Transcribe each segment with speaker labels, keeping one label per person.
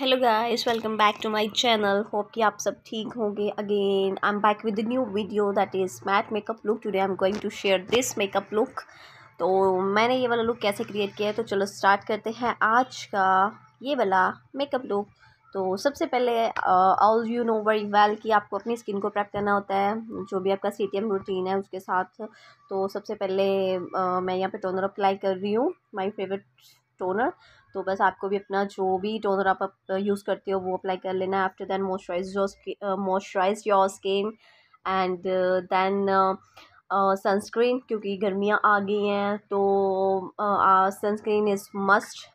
Speaker 1: hello guys welcome back to my channel hope कि आप सब ठीक होंगे again I am back with new video that is matte makeup look today I am going to share this makeup look तो मैंने ये वाला look कैसे क्रिएट किया है तो चलो स्टार्ट करते हैं आज का ये वाला मेकअप लुक तो सबसे पहले all you know very well कि आपको अपनी स्किन को प्रैप करना होता है जो भी आपका सी रूटीन है उसके साथ तो सबसे पहले uh, मैं यहाँ पे टोनर अप्लाई कर रही हूँ माई फेवरेट टोनर तो बस आपको भी अपना जो भी टोनर आप, यूज़ करते हो वो अप्लाई कर लेना after than moisturize your moisturize your skin and then sunscreen क्योंकि गर्मियाँ आ गई हैं तो sunscreen is must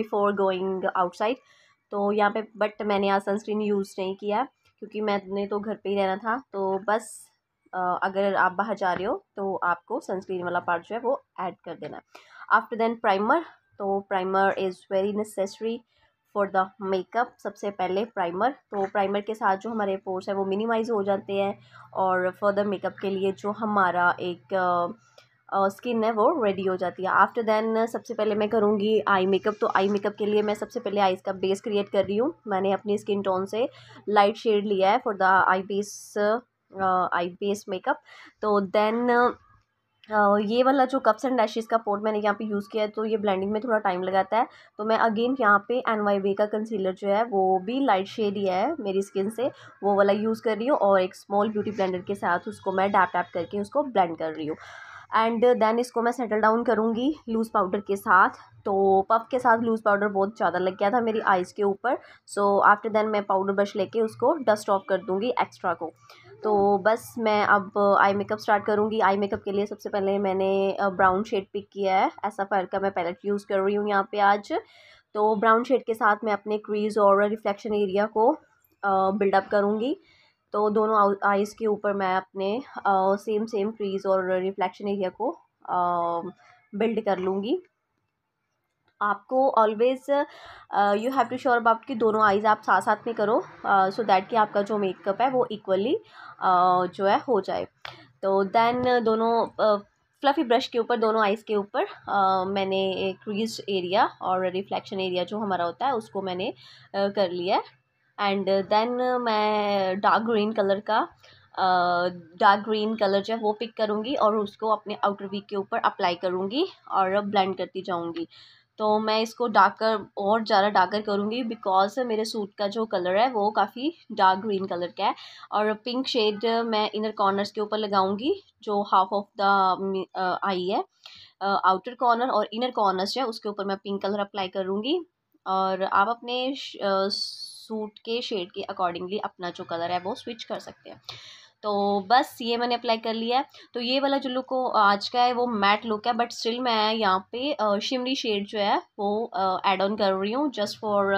Speaker 1: before going outside तो यहाँ पे बट मैंने आज सनस्क्रीन यूज़ नहीं किया क्योंकि मैंने तो घर पे ही रहना था तो बस uh, अगर आप बाहर जा रहे हो तो आपको सनस्क्रीन वाला पार्ट जो है वो ऐड कर देना आफ्टर देन प्राइमर तो primer is very necessary for the makeup सबसे पहले प्राइमर तो प्राइमर के साथ जो हमारे पोर्स हैं वो मिनिमाइज हो जाते हैं और फर्दर मेकअप के लिए जो हमारा एक स्किन uh, है वो रेडी हो जाती है आफ्टर देन सबसे पहले मैं करूँगी आई मेकअप तो आई मेकअप के लिए मैं सबसे पहले आईज़ का बेस क्रिएट कर रही हूँ मैंने अपनी स्किन टोन से लाइट शेड लिया है for the eye base eye base makeup तो देन ये वाला जो कप्स एंड डैशेज़ का पोर्ट मैंने यहाँ पे यूज़ किया है तो ये ब्लेंडिंग में थोड़ा टाइम लगाता है तो मैं अगेन यहाँ पे एन वाई वे का कंसीलर जो है वो भी लाइट शेड ही है मेरी स्किन से वो वाला यूज़ कर रही हूँ और एक स्मॉल ब्यूटी ब्लेंडर के साथ उसको मैं डैप डैप करके उसको ब्लेंड कर रही हूँ एंड देन इसको मैं सेटल डाउन करूँगी लूज़ पाउडर के साथ तो पफ के साथ लूज़ पाउडर बहुत ज़्यादा लग गया था मेरी आइज़ के ऊपर सो आफ्टर देन मैं पाउडर ब्रश लेके उसको डस्ट ऑफ कर दूँगी एक्स्ट्रा को तो बस मैं अब आई मेकअप स्टार्ट करूँगी आई मेकअप के लिए सबसे पहले मैंने ब्राउन शेड पिक किया है ऐसा फ़र्क का मैं पैलेट यूज़ कर रही हूँ यहाँ पे आज तो ब्राउन शेड के साथ मैं अपने क्रीज़ और रिफ्लेक्शन एरिया को बिल्डअप करूँगी तो दोनों आइज़ के ऊपर मैं अपने सेम सेम क्रीज़ और रिफ्लेक्शन एरिया को बिल्ड कर लूँगी आपको always you have to sure about कि दोनों आइज़ आप साथ साथ में करो सो uh, दैट कि आपका जो मेकअप है वो इक्वली uh, जो है हो जाए तो देन दोनों फ्लफ़ी uh, ब्रश के ऊपर दोनों आइज़ के ऊपर मैंने क्रीज एरिया और रिफ्लेक्शन एरिया जो हमारा होता है उसको मैंने कर लिया है एंड देन मैं डार्क ग्रीन कलर का डार्क ग्रीन कलर जो है वो पिक करूँगी और उसको अपने आउटर वीक के ऊपर अप्लाई करूँगी और ब्लेंड करती जाऊँगी तो मैं इसको डार्कर और ज़्यादा डार्कर करूँगी बिकॉज़ मेरे सूट का जो कलर है वो काफ़ी डार्क ग्रीन कलर का है और पिंक शेड मैं इनर कॉर्नर्स के ऊपर लगाऊँगी जो हाफ ऑफ द आई है आउटर uh, कॉर्नर और इनर कॉर्नर्स है उसके ऊपर मैं पिंक कलर अप्लाई करूँगी और आप अपने सूट uh, के शेड के अकॉर्डिंगली अपना जो कलर है वो स्विच कर सकते हैं तो बस ये मैंने अप्लाई कर लिया है तो ये वाला जो लुक आज का है वो मैट लुक है बट स्टिल मैं यहाँ पे शिमरी शेड जो है वो एड ऑन कर रही हूँ जस्ट फॉर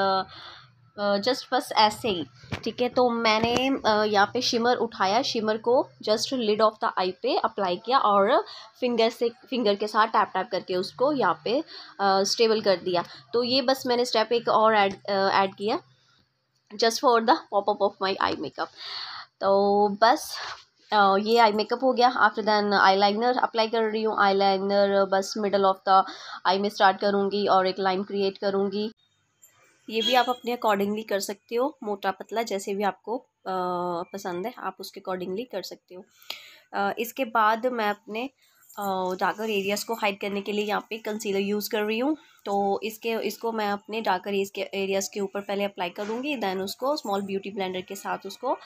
Speaker 1: जस्ट बस ऐसे ही ठीक है तो मैंने यहाँ पे शिमर उठाया शिमर को just lid of the eye पे अप्लाई किया और फिंगर से फिंगर के साथ टैप टैप करके उसको यहाँ पे स्टेबल कर दिया तो ये बस मैंने स्टेप एक और ऐड ऐड किया just for the pop up of my eye makeup तो बस ये आई मेकअप हो गया after then eyeliner apply कर रही हूँ आई लाइनर बस मिडल ऑफ द आई में स्टार्ट करूँगी और एक लाइन क्रिएट करूँगी ये भी आप अपने अकॉर्डिंगली कर सकते हो मोटा पतला जैसे भी आपको पसंद है आप उसके अकॉर्डिंगली कर सकते हो इसके बाद मैं अपने डार्कर एरियाज़ को हाइड करने के लिए यहाँ पे कंसीलर यूज़ कर रही हूँ तो इसके इसको मैं अपने डार्कर एज के एरियाज़ के ऊपर पहले अप्लाई करूँगी दैन उसको स्मॉल ब्यूटी ब्लेंडर के साथ उसको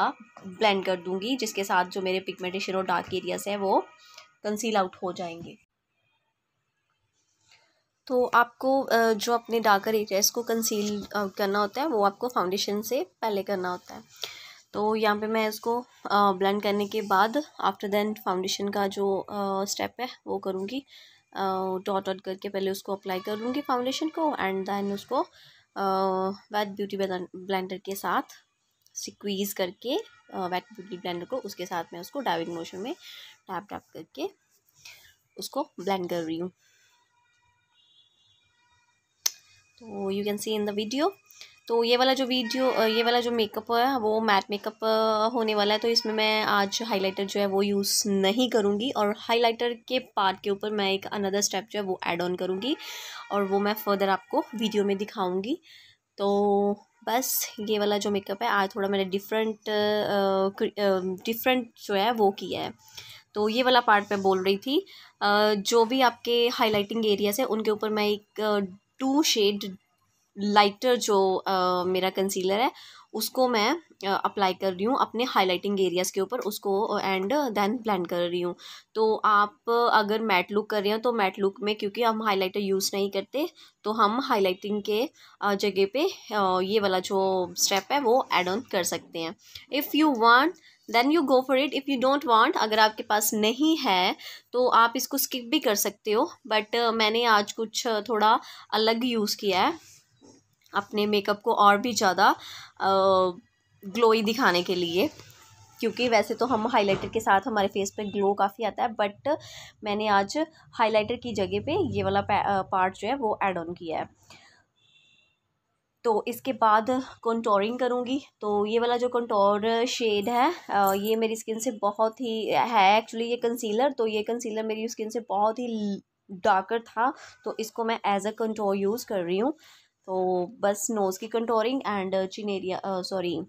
Speaker 1: ब्लेंड कर दूँगी जिसके साथ जो मेरे पिगमेंटेशन और डार्क एरियाज़ हैं वो कंसील आउट हो जाएंगे तो आपको जो अपने डार्कर एरियाज़ को कंसील करना होता है वो आपको फाउंडेशन से पहले करना होता है तो यहाँ पे मैं इसको ब्लेंड करने के बाद आफ्टर दैन फाउंडेशन का जो स्टेप है वो करूँगी डॉट डॉट करके पहले उसको अप्लाई कर लूँगी फाउंडेशन को एंड देन उसको वैट ब्यूटी ब्लेंडर के साथ सिक्वीज़ करके वैट ब्यूटी ब्लेंडर को उसके साथ मैं उसको डाइविंग मोशन में टैप टैप करके उसको ब्लेंड कर रही हूँ तो you can see in the video तो ये वाला जो वीडियो ये वाला जो मेकअप है वो मैट मेकअप होने वाला है तो इसमें मैं आज हाइलाइटर जो है वो यूज़ नहीं करूँगी और हाइलाइटर के पार्ट के ऊपर मैं एक अनदर स्टेप जो है वो एड ऑन करूँगी और वो मैं फर्दर आपको वीडियो में दिखाऊँगी तो बस ये वाला जो मेकअप है आज थोड़ा मैंने डिफरेंट डिफरेंट जो है वो किया है तो ये वाला पार्ट मैं बोल रही थी जो भी आपके हाइलाइटिंग एरियाज है उनके ऊपर मैं एक टू शेड लाइटर जो आ, मेरा कंसीलर है उसको मैं अप्लाई कर रही हूँ अपने हाईलाइटिंग एरियाज़ के ऊपर उसको एंड देन ब्लेंड कर रही हूँ तो आप अगर मैट लुक कर रहे हैं तो मैट लुक में क्योंकि हम हाईलाइटर यूज़ नहीं करते तो हम हाइलाइटिंग के जगह पे ये वाला जो स्टेप है वो एड ऑन कर सकते हैं if you want then you go for it if you don't want अगर आपके पास नहीं है तो आप इसको स्किप भी कर सकते हो बट मैंने आज कुछ थोड़ा अलग यूज़ किया है अपने मेकअप को और भी ज़्यादा ग्लोई दिखाने के लिए क्योंकि वैसे तो हम हाइलाइटर के साथ हमारे फेस पे ग्लो काफ़ी आता है बट मैंने आज हाइलाइटर की जगह पे ये वाला पार्ट जो है वो एड ऑन किया है तो इसके बाद कंटोरिंग करूँगी तो ये वाला जो कंटोर शेड है ये मेरी स्किन से बहुत ही है एक्चुअली ये कंसीलर तो ये कंसीलर मेरी स्किन से बहुत ही डार्कर था तो इसको मैं एज अ कंटोर यूज़ कर रही हूँ तो बस नोज़ की contouring and chin area sorry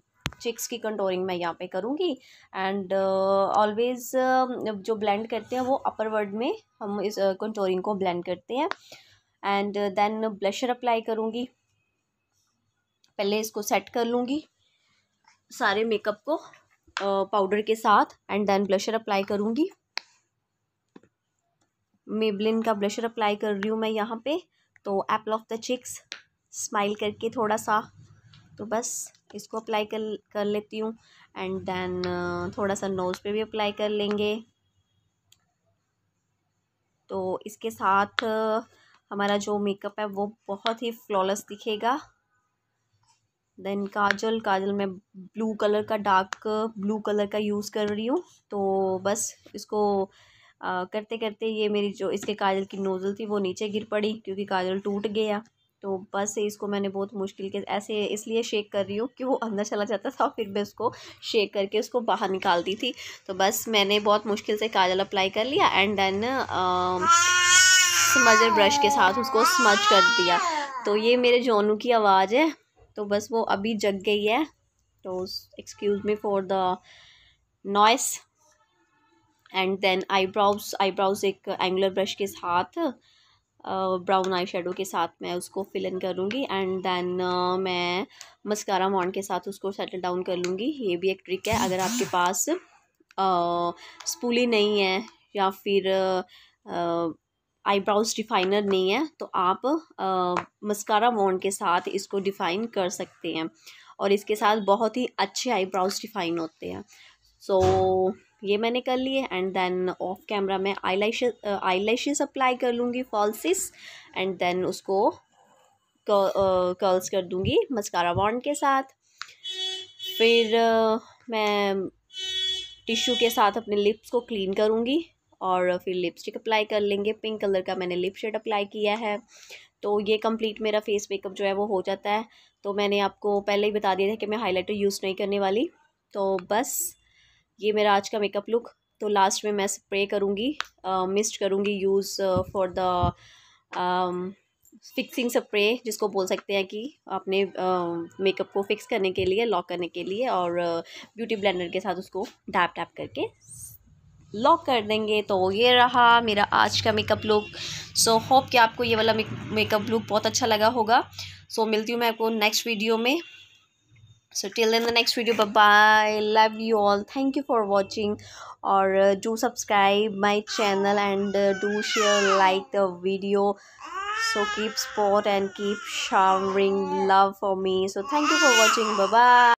Speaker 1: cheeks की कंटोरिंग मैं यहाँ पे करूँगी एंड ऑलवेज़ uh, um, जो ब्लेंड करते हैं वो अपर वर्ड में हम इस कंटोरिंग uh, को ब्लेंड करते हैं एंड देन ब्लशर अप्लाई करूँगी पहले इसको सेट कर लूँगी सारे मेकअप को पाउडर uh, के साथ एंड देन ब्लशर अप्लाई करूँगी मेबलिन का ब्लशर अप्लाई कर रही हूँ मैं यहाँ पे तो apple of the cheeks smile करके थोड़ा सा तो बस इसको अप्लाई कर कर लेती हूँ एंड देन थोड़ा सा नोज़ पे भी अप्लाई कर लेंगे तो इसके साथ हमारा जो मेकअप है वो बहुत ही फ्लॉलेस दिखेगा देन काजल काजल मैं ब्लू कलर का डार्क ब्लू कलर का यूज़ कर रही हूँ तो बस इसको आ, करते करते ये मेरी जो इसके काजल की नोज़ल थी वो नीचे गिर पड़ी क्योंकि काजल टूट गया तो बस इसको मैंने बहुत मुश्किल के ऐसे इसलिए शेक कर रही हूँ कि वो अंदर चला जाता था फिर मैं उसको शेक करके उसको बाहर निकालती थी तो बस मैंने बहुत मुश्किल से काजल अप्लाई कर लिया एंड देन स्मजर ब्रश के साथ उसको स्मज कर दिया तो ये मेरे जोनू की आवाज़ है तो बस वो अभी जग गई है तो excuse me for the noise and then eyebrows eyebrows एक एंगुलर ब्रश के साथ ब्राउन आई शेडो के साथ मैं उसको फिल इन करूँगी एंड देन मैं मस्कारा मॉन के साथ उसको सेटल डाउन कर लूँगी ये भी एक ट्रिक है अगर आपके पास स्पूली नहीं है या फिर आईब्राउज डिफाइनर नहीं है तो आप मस्कारा मॉन्ड के साथ इसको डिफ़ाइन कर सकते हैं और इसके साथ बहुत ही अच्छे आईब्राउज डिफ़ाइन होते हैं सो so, ये मैंने कर लिए एंड देन ऑफ कैमरा मैं आई लाइश आई अप्लाई कर लूँगी फॉल्सिस एंड देन उसको कर्ल्स कर दूँगी मस्कारा बॉन्ड के साथ फिर मैं टिश्यू के साथ अपने लिप्स को क्लीन करूँगी और फिर लिपस्टिक अप्लाई कर लेंगे पिंक कलर का मैंने लिप शेड अप्लाई किया है तो ये कंप्लीट मेरा फेस मेकअप जो है वो हो जाता है तो मैंने आपको पहले ही बता दिया था कि मैं हाइलाइटर यूज़ नहीं करने वाली तो बस ये मेरा आज का मेकअप लुक तो लास्ट में मैं स्प्रे करूँगी मिस्ट करूँगी use for the fixing spray जिसको बोल सकते हैं कि आपने मेकअप को फिक्स करने के लिए लॉक करने के लिए और ब्यूटी ब्लेंडर के साथ उसको डैप डैप करके लॉक कर देंगे तो ये रहा मेरा आज का मेकअप लुक सो होप कि आपको ये वाला मेकअप लुक बहुत अच्छा लगा होगा सो so, मिलती हूँ मैं आपको नेक्स्ट वीडियो में so till in the next video bye bye love you all thank you for watching or uh, do subscribe my channel and uh, do share like the video so keep sport and keep showering love for me so thank you for watching bye bye